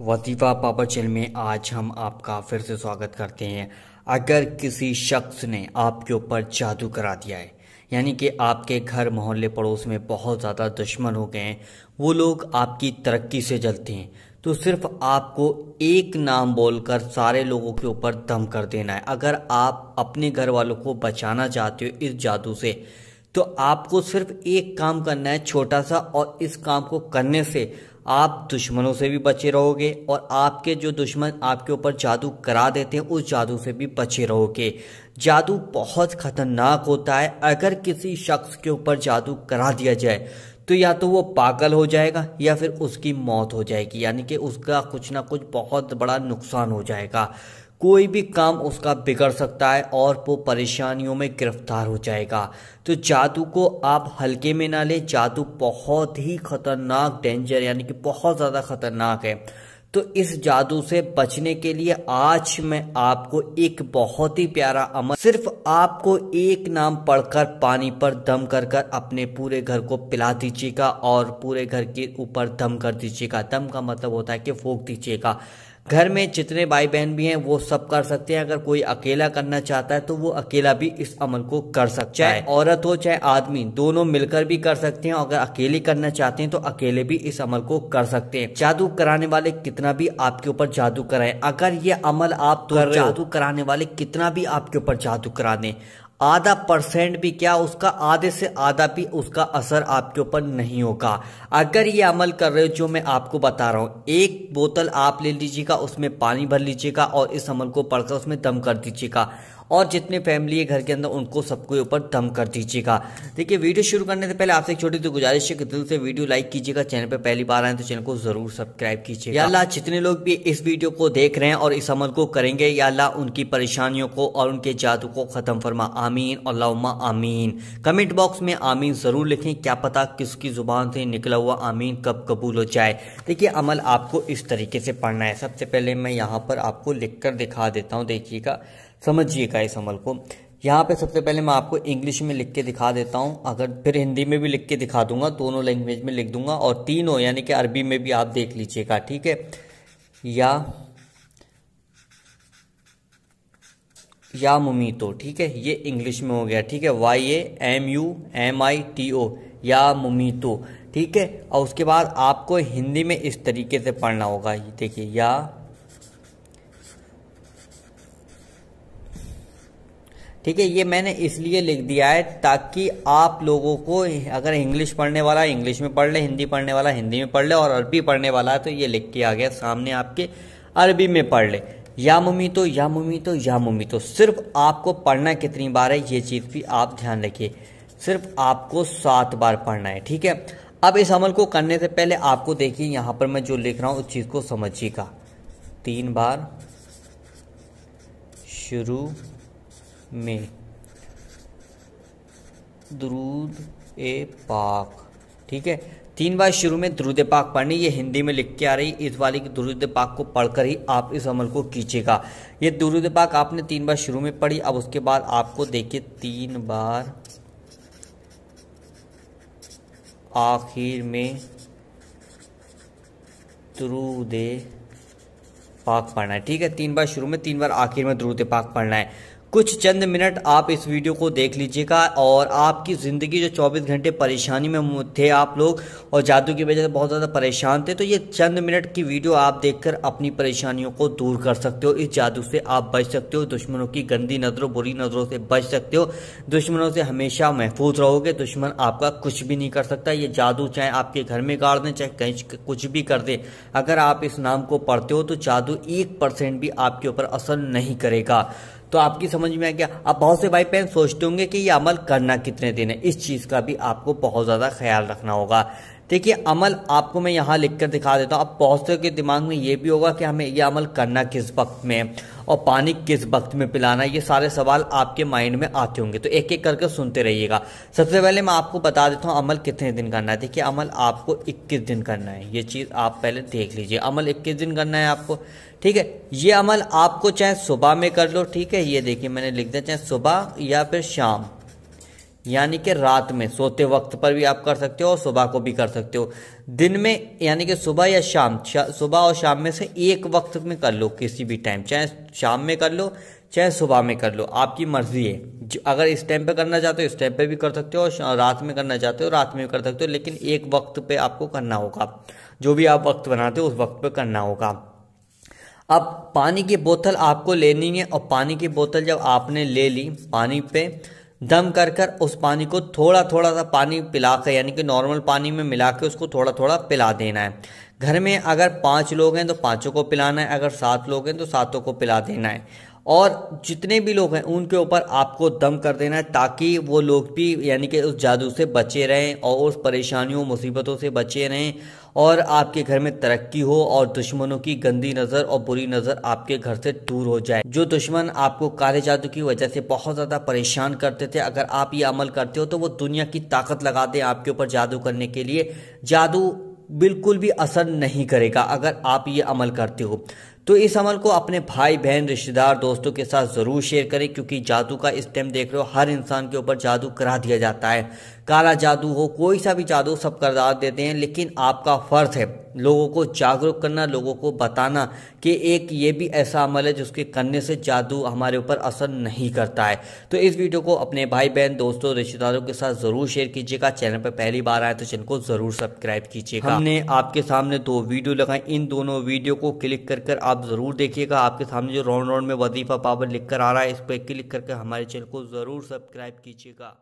वजीफा पापा चैनल में आज हम आपका फिर से स्वागत करते हैं अगर किसी शख्स ने आपके ऊपर जादू करा दिया है यानी कि आपके घर मोहल्ले पड़ोस में बहुत ज़्यादा दुश्मन हो गए हैं वो लोग आपकी तरक्की से जलते हैं तो सिर्फ आपको एक नाम बोलकर सारे लोगों के ऊपर दम कर देना है अगर आप अपने घर वालों को बचाना चाहते हो इस जादू से तो आपको सिर्फ एक काम करना है छोटा सा और इस काम को करने से आप दुश्मनों से भी बचे रहोगे और आपके जो दुश्मन आपके ऊपर जादू करा देते हैं उस जादू से भी बचे रहोगे जादू बहुत खतरनाक होता है अगर किसी शख्स के ऊपर जादू करा दिया जाए तो या तो वो पागल हो जाएगा या फिर उसकी मौत हो जाएगी यानी कि उसका कुछ ना कुछ बहुत बड़ा नुकसान हो जाएगा कोई भी काम उसका बिगड़ सकता है और वो परेशानियों में गिरफ्तार हो जाएगा तो जादू को आप हल्के में ना लें जादू बहुत ही खतरनाक डेंजर यानी कि बहुत ज़्यादा खतरनाक है तो इस जादू से बचने के लिए आज मैं आपको एक बहुत ही प्यारा अमल सिर्फ आपको एक नाम पढ़कर पानी पर दम कर कर अपने पूरे घर को पिला दीजिएगा और पूरे घर के ऊपर दम कर दीजिएगा दम का मतलब होता है कि फूक दीजिएगा घर में जितने भाई बहन भी हैं वो सब कर सकते हैं अगर कोई अकेला करना चाहता है तो वो अकेला भी इस अमल को कर सकता है औरत हो चाहे आदमी दोनों मिलकर भी कर सकते हैं अगर अकेले करना चाहते हैं तो अकेले भी इस अमल को कर सकते हैं जादू कराने वाले कितना भी आपके ऊपर जादू कराए अगर ये अमल आप तो जादू कराने वाले कितना भी आपके ऊपर जादू करा दें आधा परसेंट भी क्या उसका आधे से आधा भी उसका असर आपके ऊपर नहीं होगा अगर ये अमल कर रहे हो जो मैं आपको बता रहा हूँ एक बोतल आप ले लीजिएगा उसमें पानी भर लीजिएगा और इस अमल को पढ़कर उसमें दम कर दीजिएगा और जितने फैमिली है घर के अंदर उनको सबके ऊपर दम कर दीजिएगा देखिए वीडियो शुरू करने से पहले आपसे एक छोटी सी गुजारिश है कि दिल से वीडियो लाइक कीजिएगा चैनल पर पहली बार आए तो चैनल को जरूर सब्सक्राइब या अल्लाह जितने लोग भी इस वीडियो को देख रहे हैं और इस अमल को करेंगे या अल्लाह उनकी परेशानियों को और उनके जादू को ख़त्म फरमा आमीन अल्लाह आमीन कमेंट बॉक्स में आमीन ज़रूर लिखें क्या पता किसकी ज़ुबान से निकला हुआ आमीन कब कबूल हो जाए देखिए अमल आपको इस तरीके से पढ़ना है सबसे पहले मैं यहाँ पर आपको लिख कर दिखा देता हूँ देखिएगा समझिएगा इस अमल को यहाँ पे सबसे पहले मैं आपको इंग्लिश में लिख के दिखा देता हूँ अगर फिर हिंदी में भी लिख के दिखा दूंगा दोनों लैंग्वेज में लिख दूंगा और तीनों यानी कि अरबी में भी आप देख लीजिएगा ठीक है या या मुमीतो ठीक है ये इंग्लिश में हो गया ठीक है Y A M U M I T O या मुमीतो ठीक है और उसके बाद आपको हिंदी में इस तरीके से पढ़ना होगा देखिए या ठीक है ये मैंने इसलिए लिख दिया है ताकि आप लोगों को अगर इंग्लिश पढ़ने वाला इंग्लिश में पढ़ ले हिंदी पढ़ने वाला हिंदी में पढ़ ले और अरबी पढ़ने वाला है तो ये लिख के आ गया सामने आपके अरबी में पढ़ ले या मुमी तो या मुमी तो या मुमी तो सिर्फ आपको पढ़ना कितनी बार है ये चीज़ भी आप ध्यान रखिए सिर्फ आपको सात बार पढ़ना है ठीक है अब इस अमल को करने से पहले आपको देखिए यहाँ पर मैं जो लिख रहा हूँ उस चीज़ को समझिएगा तीन बार शुरू में द्रूद ए पाक ठीक है तीन बार शुरू में द्रुद पाक पढ़नी ये हिंदी में लिख के आ रही इस वाली द्रुद पाक को पढ़कर ही आप इस अमल को कीजिएगा ये द्रुद पाक आपने तीन बार शुरू में पढ़ी अब उसके बाद आपको देखिए तीन बार आखिर में दरुद पाक पढ़ना है ठीक है तीन बार शुरू में तीन बार आखिर में द्रुद पाक पढ़ना है कुछ चंद मिनट आप इस वीडियो को देख लीजिएगा और आपकी ज़िंदगी जो 24 घंटे परेशानी में थे आप लोग और जादू की वजह से बहुत ज़्यादा परेशान थे तो ये चंद मिनट की वीडियो आप देखकर अपनी परेशानियों को दूर कर सकते हो इस जादू से आप बच सकते हो दुश्मनों की गंदी नज़रों बुरी नज़रों से बच सकते हो दुश्मनों से हमेशा महफूज रहोगे दुश्मन आपका कुछ भी नहीं कर सकता ये जादू चाहे आपके घर में गाड़ दें चाहे कहीं कुछ भी कर दें अगर आप इस नाम को पढ़ते हो तो जादू एक परसेंट भी आपके ऊपर असर नहीं करेगा तो आपकी समझ में आ गया आप बहुत से भाई बहन सोचते होंगे कि ये अमल करना कितने दिन है इस चीज़ का भी आपको बहुत ज़्यादा ख्याल रखना होगा देखिए अमल आपको मैं यहाँ लिख कर दिखा देता हूँ अब पहुँचते के दिमाग में ये भी होगा कि हमें ये अमल करना किस वक्त में और पानी किस वक्त में पिलाना ये सारे सवाल आपके माइंड में आते होंगे तो एक एक करके सुनते रहिएगा सबसे पहले मैं आपको बता देता हूँ अमल कितने दिन करना है देखिए अमल आपको 21 दिन करना है ये चीज़ आप पहले देख लीजिए अमल 21 दिन करना है आपको ठीक है ये अमल आपको चाहे सुबह में कर लो ठीक है ये देखिए मैंने लिख दिया चाहे सुबह या फिर शाम यानी कि रात में सोते वक्त पर भी आप कर सकते हो और सुबह को भी कर सकते हो दिन में यानी कि सुबह या शाम सुबह और शाम में से एक वक्त में कर लो किसी भी टाइम चाहे शाम में कर लो चाहे सुबह में कर लो आपकी मर्जी है अगर इस टाइम पे करना चाहते हो इस टाइम पे भी कर सकते हो और रात में करना चाहते हो रात में भी कर सकते हो लेकिन एक वक्त पे आपको करना होगा जो भी आप वक्त बनाते हो उस वक्त पे करना होगा अब पानी की बोतल आपको लेनी है और पानी की बोतल जब आपने ले ली पानी पे दम कर कर उस पानी को थोड़ा थोड़ा सा पानी पिला कर यानी कि नॉर्मल पानी में मिला के उसको थोड़ा थोड़ा पिला देना है घर में अगर पाँच लोग हैं तो पाँचों को पिलाना है अगर सात लोग हैं तो सातों को पिला देना है और जितने भी लोग हैं उनके ऊपर आपको दम कर देना है ताकि वो लोग भी यानी कि उस जादू से बचे रहें और उस परेशानियों मुसीबतों से बचे रहें और आपके घर में तरक्की हो और दुश्मनों की गंदी नज़र और बुरी नज़र आपके घर से दूर हो जाए जो दुश्मन आपको काले जादू की वजह से बहुत ज़्यादा परेशान करते थे अगर आप ये अमल करते हो तो वो दुनिया की ताकत लगा दें आपके ऊपर जादू करने के लिए जादू बिल्कुल भी असर नहीं करेगा अगर आप ये अमल करते हो तो इस अमल को अपने भाई बहन रिश्तेदार दोस्तों के साथ ज़रूर शेयर करें क्योंकि जादू का इस टाइम देख रहे हो हर इंसान के ऊपर जादू करा दिया जाता है काला जादू हो कोई सा भी जादू सब करदार देते हैं लेकिन आपका फ़र्ज़ है लोगों को जागरूक करना लोगों को बताना कि एक ये भी ऐसा अमल है जिसके करने से जादू हमारे ऊपर असर नहीं करता है तो इस वीडियो को अपने भाई बहन दोस्तों रिश्तेदारों के साथ ज़रूर शेयर कीजिएगा चैनल पर पहली बार आए तो चैनल को ज़रूर सब्सक्राइब कीजिएगा हमने आपके सामने दो वीडियो लगाई इन दोनों वीडियो को क्लिक कर कर आप आप ज़रूर देखिएगा आपके सामने जो राउंड राउंड में वजीफ़ा पावर लिख कर आ रहा है इस पर क्लिक करके हमारे चैनल को ज़रूर सब्सक्राइब कीजिएगा